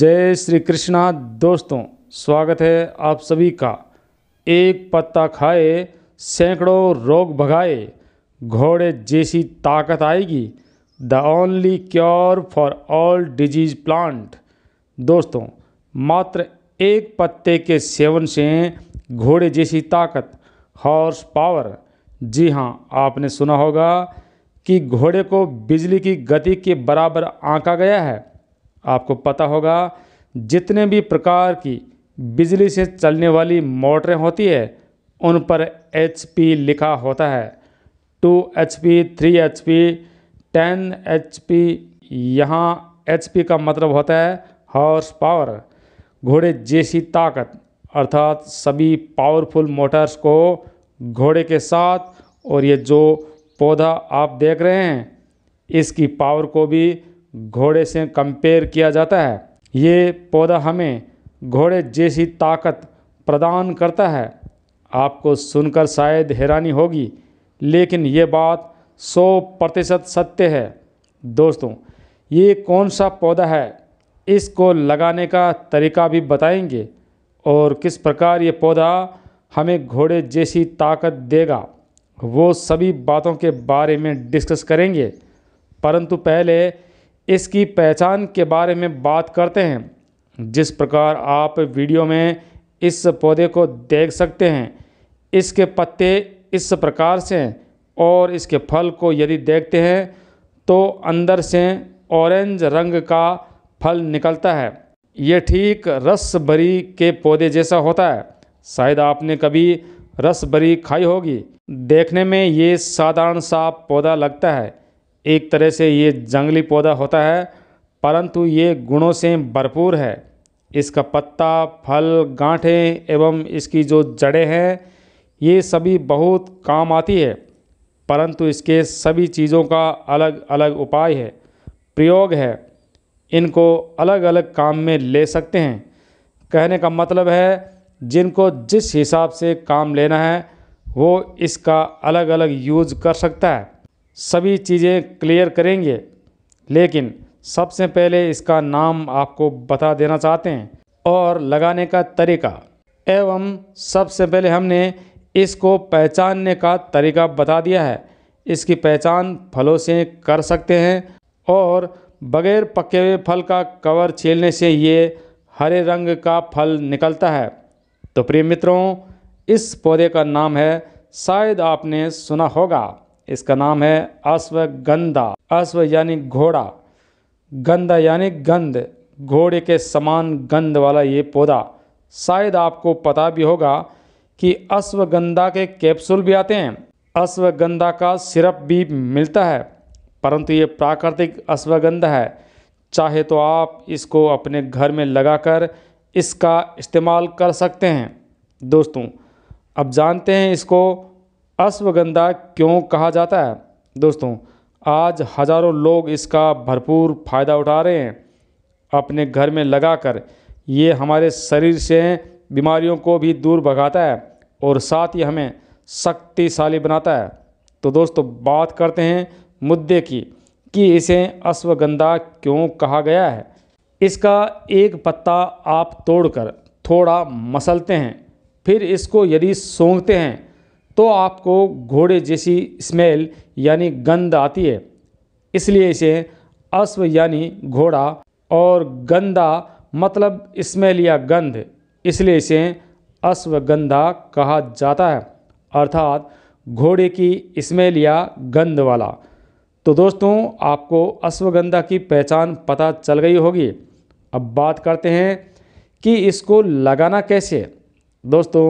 जय श्री कृष्णा दोस्तों स्वागत है आप सभी का एक पत्ता खाए सैकड़ों रोग भगाए घोड़े जैसी ताकत आएगी the only cure for all disease plant दोस्तों मात्र एक पत्ते के सेवन से घोड़े जैसी ताकत हॉर्स पावर जी हाँ आपने सुना होगा कि घोड़े को बिजली की गति के बराबर आंका गया है आपको पता होगा जितने भी प्रकार की बिजली से चलने वाली मोटरें होती है उन पर एच लिखा होता है two H P three H P ten H P यहाँ एच पी का मतलब होता है हॉर्स पावर घोड़े जैसी ताकत अर्थात सभी पावरफुल मोटर्स को घोड़े के साथ और ये जो पौधा आप देख रहे हैं इसकी पावर को भी घोड़े से कंपेयर किया जाता है ये पौधा हमें घोड़े जैसी ताकत प्रदान करता है आपको सुनकर शायद हैरानी होगी लेकिन ये बात सौ प्रतिशत सत्य है दोस्तों ये कौन सा पौधा है इसको लगाने का तरीका भी बताएंगे और किस प्रकार ये पौधा हमें घोड़े जैसी ताकत देगा वो सभी बातों के बारे में डिस्कस करेंगे परंतु पहले इसकी पहचान के बारे में बात करते हैं जिस प्रकार आप वीडियो में इस पौधे को देख सकते हैं इसके पत्ते इस प्रकार से और इसके फल को यदि देखते हैं तो अंदर से ऑरेंज रंग का फल निकलता है ये ठीक रस भरी के पौधे जैसा होता है शायद आपने कभी रस भरी खाई होगी देखने में ये साधारण सा पौधा लगता है एक तरह से ये जंगली पौधा होता है परंतु ये गुणों से भरपूर है इसका पत्ता फल गांठें एवं इसकी जो जड़ें हैं ये सभी बहुत काम आती है परंतु इसके सभी चीज़ों का अलग अलग उपाय है प्रयोग है इनको अलग अलग काम में ले सकते हैं कहने का मतलब है जिनको जिस हिसाब से काम लेना है वो इसका अलग अलग यूज कर सकता है सभी चीज़ें क्लियर करेंगे लेकिन सबसे पहले इसका नाम आपको बता देना चाहते हैं और लगाने का तरीका एवं सबसे पहले हमने इसको पहचानने का तरीका बता दिया है इसकी पहचान फलों से कर सकते हैं और बगैर पके हुए फल का कवर छीलने से ये हरे रंग का फल निकलता है तो प्रिय मित्रों इस पौधे का नाम है शायद आपने सुना होगा इसका नाम है अश्वगंधा अश्व यानी घोड़ा गंधा यानी गंध घोड़े के समान गंध वाला ये पौधा शायद आपको पता भी होगा कि अश्वगंधा के कैप्सूल भी आते हैं अश्वगंधा का सिरप भी मिलता है परंतु ये प्राकृतिक अश्वगंधा है चाहे तो आप इसको अपने घर में लगाकर इसका इस्तेमाल कर सकते हैं दोस्तों अब जानते हैं इसको अश्वगंधा क्यों कहा जाता है दोस्तों आज हजारों लोग इसका भरपूर फायदा उठा रहे हैं अपने घर में लगाकर ये हमारे शरीर से बीमारियों को भी दूर भगाता है और साथ ही हमें शक्तिशाली बनाता है तो दोस्तों बात करते हैं मुद्दे की कि इसे अश्वगंधा क्यों कहा गया है इसका एक पत्ता आप तोड़कर थोड़ा मसलते हैं फिर इसको यदि सूंघते हैं तो आपको घोड़े जैसी स्मेल यानी गंध आती है इसलिए इसे अश्व यानी घोड़ा और गंदा मतलब स्मेल या गंध इसलिए इसे अश्वगंधा कहा जाता है अर्थात घोड़े की स्मेल या गंध वाला तो दोस्तों आपको अश्वगंधा की पहचान पता चल गई होगी अब बात करते हैं कि इसको लगाना कैसे दोस्तों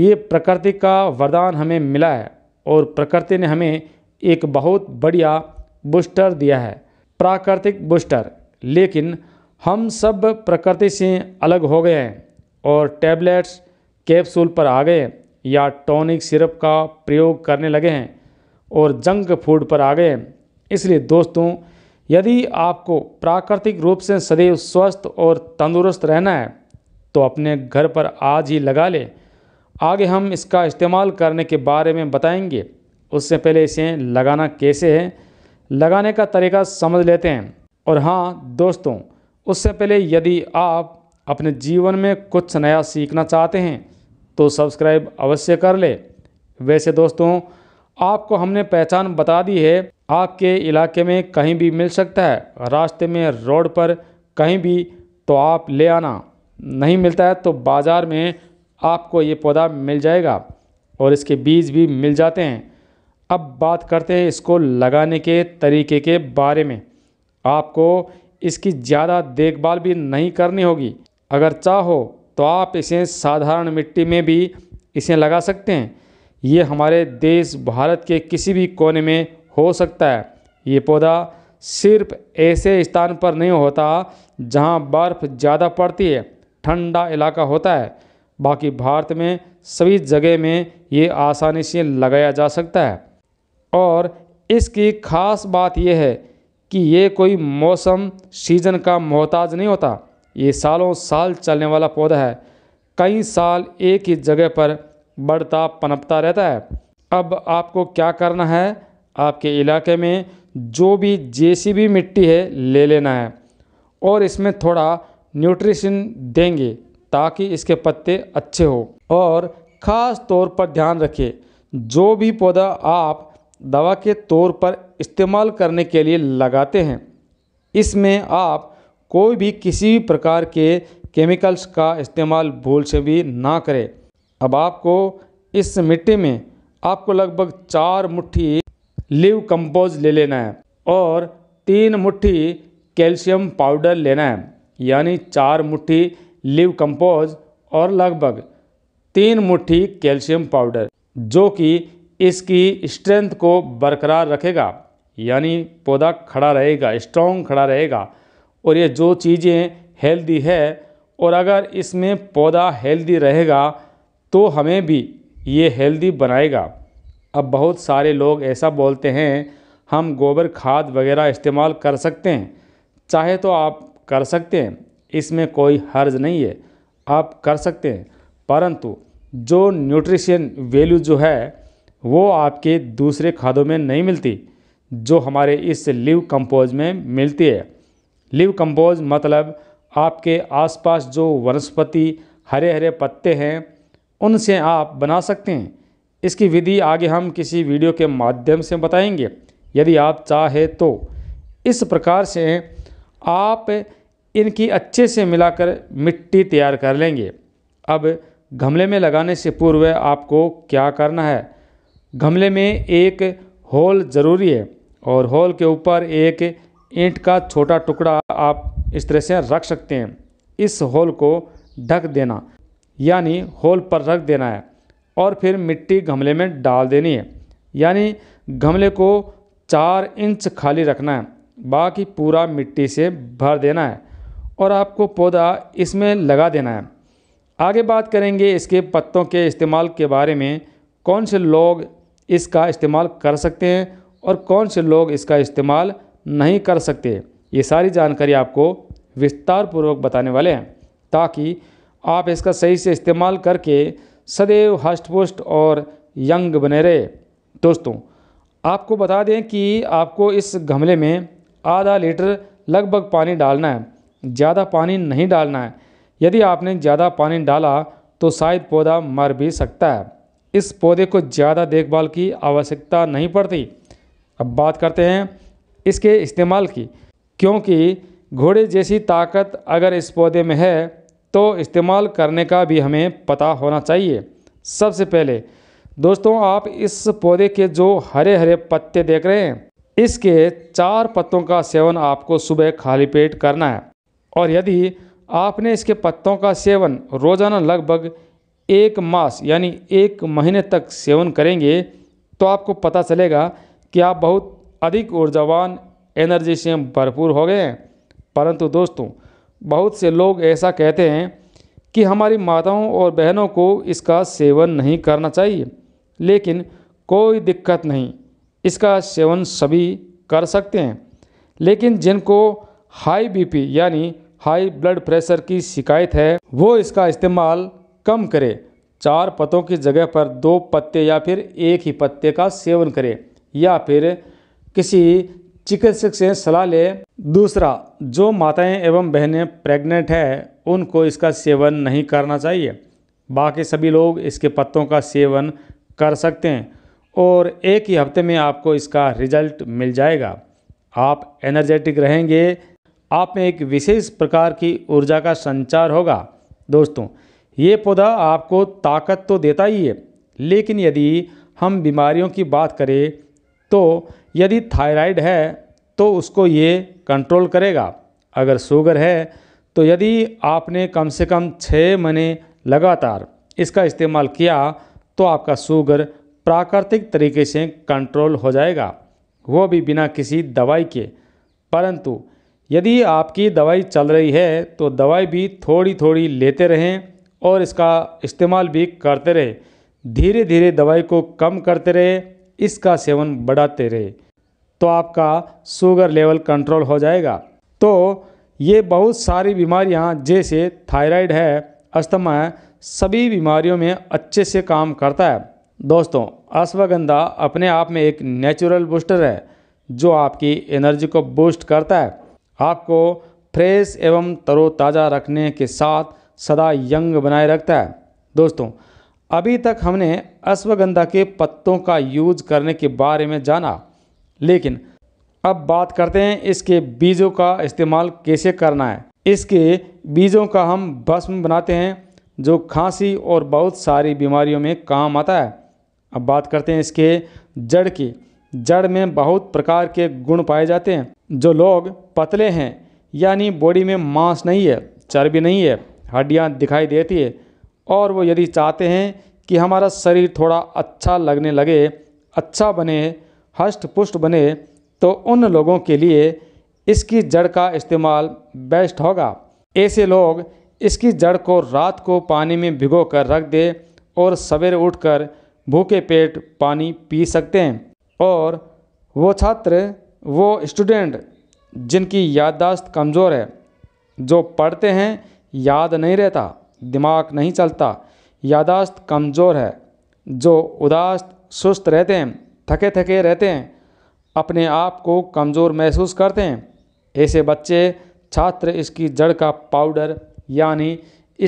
ये प्रकृति का वरदान हमें मिला है और प्रकृति ने हमें एक बहुत बढ़िया बूस्टर दिया है प्राकृतिक बूस्टर लेकिन हम सब प्रकृति से अलग हो गए हैं और टैबलेट्स कैप्सूल पर आ गए या टॉनिक सिरप का प्रयोग करने लगे हैं और जंक फूड पर आ गए हैं इसलिए दोस्तों यदि आपको प्राकृतिक रूप से सदैव स्वस्थ और तंदुरुस्त रहना है तो अपने घर पर आज ही लगा लें आगे हम इसका इस्तेमाल करने के बारे में बताएंगे उससे पहले इसे लगाना कैसे है लगाने का तरीका समझ लेते हैं और हाँ दोस्तों उससे पहले यदि आप अपने जीवन में कुछ नया सीखना चाहते हैं तो सब्सक्राइब अवश्य कर ले वैसे दोस्तों आपको हमने पहचान बता दी है आपके इलाके में कहीं भी मिल सकता है रास्ते में रोड पर कहीं भी तो आप ले आना नहीं मिलता है तो बाज़ार में आपको ये पौधा मिल जाएगा और इसके बीज भी मिल जाते हैं अब बात करते हैं इसको लगाने के तरीके के बारे में आपको इसकी ज़्यादा देखभाल भी नहीं करनी होगी अगर चाहो तो आप इसे साधारण मिट्टी में भी इसे लगा सकते हैं ये हमारे देश भारत के किसी भी कोने में हो सकता है ये पौधा सिर्फ ऐसे स्थान पर नहीं होता जहाँ बर्फ़ ज़्यादा पड़ती है ठंडा इलाका होता है बाकी भारत में सभी जगह में ये आसानी से लगाया जा सकता है और इसकी खास बात यह है कि ये कोई मौसम सीजन का मोहताज नहीं होता ये सालों साल चलने वाला पौधा है कई साल एक ही जगह पर बढ़ता पनपता रहता है अब आपको क्या करना है आपके इलाके में जो भी जैसी भी मिट्टी है ले लेना है और इसमें थोड़ा न्यूट्रिशन देंगे ताकि इसके पत्ते अच्छे हो और ख़ास तौर पर ध्यान रखें जो भी पौधा आप दवा के तौर पर इस्तेमाल करने के लिए लगाते हैं इसमें आप कोई भी किसी भी प्रकार के केमिकल्स का इस्तेमाल भूल से भी ना करें अब आपको इस मिट्टी में आपको लगभग चार मुट्ठी लिव कंपोज ले लेना है और तीन मुट्ठी कैल्शियम पाउडर लेना है यानी चार मुट्ठी लिव कंपोज और लगभग तीन मुट्ठी कैल्शियम पाउडर जो कि इसकी स्ट्रेंथ को बरकरार रखेगा यानी पौधा खड़ा रहेगा स्ट्रॉन्ग खड़ा रहेगा और ये जो चीज़ें हेल्दी है और अगर इसमें पौधा हेल्दी रहेगा तो हमें भी ये हेल्दी बनाएगा अब बहुत सारे लोग ऐसा बोलते हैं हम गोबर खाद वगैरह इस्तेमाल कर सकते हैं चाहे तो आप कर सकते हैं इसमें कोई हर्ज नहीं है आप कर सकते हैं परंतु जो न्यूट्रिशन वैल्यू जो है वो आपके दूसरे खादों में नहीं मिलती जो हमारे इस लिव कंपोज में मिलती है लिव कंपोज मतलब आपके आसपास जो वनस्पति हरे हरे पत्ते हैं उनसे आप बना सकते हैं इसकी विधि आगे हम किसी वीडियो के माध्यम से बताएंगे यदि आप चाहें तो इस प्रकार से आप इनकी अच्छे से मिलाकर मिट्टी तैयार कर लेंगे अब गमले में लगाने से पूर्व आपको क्या करना है गमले में एक होल ज़रूरी है और होल के ऊपर एक ईंट का छोटा टुकड़ा आप इस तरह से रख सकते हैं इस होल को ढक देना यानी होल पर रख देना है और फिर मिट्टी गमले में डाल देनी है यानी गमले को चार इंच खाली रखना है बाकी पूरा मिट्टी से भर देना है और आपको पौधा इसमें लगा देना है आगे बात करेंगे इसके पत्तों के इस्तेमाल के बारे में कौन से लोग इसका इस्तेमाल कर सकते हैं और कौन से लोग इसका इस्तेमाल नहीं कर सकते ये सारी जानकारी आपको विस्तार पूर्वक बताने वाले हैं ताकि आप इसका सही से इस्तेमाल करके सदैव हष्टपुष्ट और यंग बने रहे दोस्तों आपको बता दें कि आपको इस गमले में आधा लीटर लगभग पानी डालना है ज़्यादा पानी नहीं डालना है यदि आपने ज़्यादा पानी डाला तो शायद पौधा मर भी सकता है इस पौधे को ज़्यादा देखभाल की आवश्यकता नहीं पड़ती अब बात करते हैं इसके इस्तेमाल की क्योंकि घोड़े जैसी ताकत अगर इस पौधे में है तो इस्तेमाल करने का भी हमें पता होना चाहिए सबसे पहले दोस्तों आप इस पौधे के जो हरे हरे पत्ते देख रहे हैं इसके चार पत्तों का सेवन आपको सुबह खाली पेट करना है और यदि आपने इसके पत्तों का सेवन रोज़ाना लगभग एक मास यानी एक महीने तक सेवन करेंगे तो आपको पता चलेगा कि आप बहुत अधिक ऊर्जावान एनर्जी से भरपूर हो गए हैं परंतु दोस्तों बहुत से लोग ऐसा कहते हैं कि हमारी माताओं और बहनों को इसका सेवन नहीं करना चाहिए लेकिन कोई दिक्कत नहीं इसका सेवन सभी कर सकते हैं लेकिन जिनको हाई बीपी यानी हाई ब्लड प्रेशर की शिकायत है वो इसका इस्तेमाल कम करें चार पत्तों की जगह पर दो पत्ते या फिर एक ही पत्ते का सेवन करें या फिर किसी चिकित्सक से सलाह लें दूसरा जो माताएं एवं बहनें प्रेग्नेंट हैं उनको इसका सेवन नहीं करना चाहिए बाकी सभी लोग इसके पत्तों का सेवन कर सकते हैं और एक ही हफ्ते में आपको इसका रिजल्ट मिल जाएगा आप एनर्जेटिक रहेंगे आप में एक विशेष प्रकार की ऊर्जा का संचार होगा दोस्तों ये पौधा आपको ताकत तो देता ही है लेकिन यदि हम बीमारियों की बात करें तो यदि थायराइड है तो उसको ये कंट्रोल करेगा अगर शुगर है तो यदि आपने कम से कम छः महीने लगातार इसका इस्तेमाल किया तो आपका शुगर प्राकृतिक तरीके से कंट्रोल हो जाएगा वो भी बिना किसी दवाई के परंतु यदि आपकी दवाई चल रही है तो दवाई भी थोड़ी थोड़ी लेते रहें और इसका इस्तेमाल भी करते रहें धीरे धीरे दवाई को कम करते रहें इसका सेवन बढ़ाते रहे तो आपका शुगर लेवल कंट्रोल हो जाएगा तो ये बहुत सारी बीमारियां जैसे थायराइड है अस्थमा है सभी बीमारियों में अच्छे से काम करता है दोस्तों अश्वगंधा अपने आप में एक नेचुरल बूस्टर है जो आपकी एनर्जी को बूस्ट करता है आपको फ्रेश एवं तरोताज़ा रखने के साथ सदा यंग बनाए रखता है दोस्तों अभी तक हमने अश्वगंधा के पत्तों का यूज करने के बारे में जाना लेकिन अब बात करते हैं इसके बीजों का इस्तेमाल कैसे करना है इसके बीजों का हम भस्म बनाते हैं जो खांसी और बहुत सारी बीमारियों में काम आता है अब बात करते हैं इसके जड़ की जड़ में बहुत प्रकार के गुण पाए जाते हैं जो लोग पतले हैं यानी बॉडी में मांस नहीं है चर्बी नहीं है हड्डियाँ दिखाई देती है और वो यदि चाहते हैं कि हमारा शरीर थोड़ा अच्छा लगने लगे अच्छा बने हष्ट पुष्ट बने तो उन लोगों के लिए इसकी जड़ का इस्तेमाल बेस्ट होगा ऐसे लोग इसकी जड़ को रात को पानी में भिगो कर रख दे और सवेरे उठकर भूखे पेट पानी पी सकते हैं और वो छात्र वो स्टूडेंट जिनकी याददाश्त कमज़ोर है जो पढ़ते हैं याद नहीं रहता दिमाग नहीं चलता यादाश्त कमज़ोर है जो उदास सुस्त रहते हैं थके थके रहते हैं अपने आप को कमज़ोर महसूस करते हैं ऐसे बच्चे छात्र इसकी जड़ का पाउडर यानी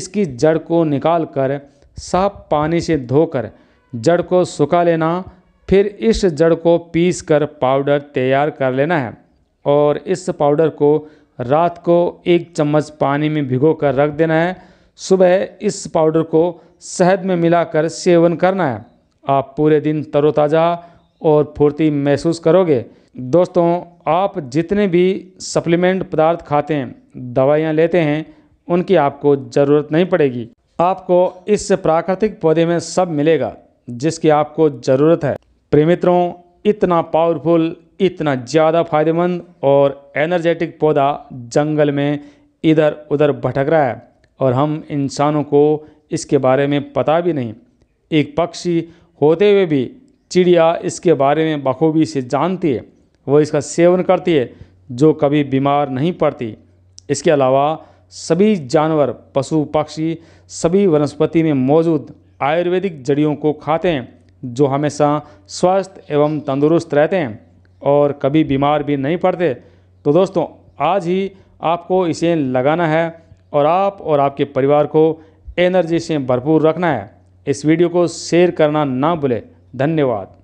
इसकी जड़ को निकाल कर साफ पानी से धोकर जड़ को सुखा लेना फिर इस जड़ को पीस कर पाउडर तैयार कर लेना है और इस पाउडर को रात को एक चम्मच पानी में भिगो कर रख देना है सुबह इस पाउडर को शहद में मिलाकर सेवन करना है आप पूरे दिन तरोताज़ा और फुर्ती महसूस करोगे दोस्तों आप जितने भी सप्लीमेंट पदार्थ खाते हैं दवाइयाँ लेते हैं उनकी आपको ज़रूरत नहीं पड़ेगी आपको इस प्राकृतिक पौधे में सब मिलेगा जिसकी आपको ज़रूरत है प्रिय मित्रों इतना पावरफुल इतना ज़्यादा फायदेमंद और एनर्जेटिक पौधा जंगल में इधर उधर भटक रहा है और हम इंसानों को इसके बारे में पता भी नहीं एक पक्षी होते हुए भी चिड़िया इसके बारे में बखूबी से जानती है वो इसका सेवन करती है जो कभी बीमार नहीं पड़ती इसके अलावा सभी जानवर पशु पक्षी सभी वनस्पति में मौजूद आयुर्वेदिक जड़ियों को खाते हैं जो हमेशा स्वस्थ एवं तंदुरुस्त रहते हैं और कभी बीमार भी नहीं पड़ते तो दोस्तों आज ही आपको इसे लगाना है और आप और आपके परिवार को एनर्जी से भरपूर रखना है इस वीडियो को शेयर करना ना भूलें धन्यवाद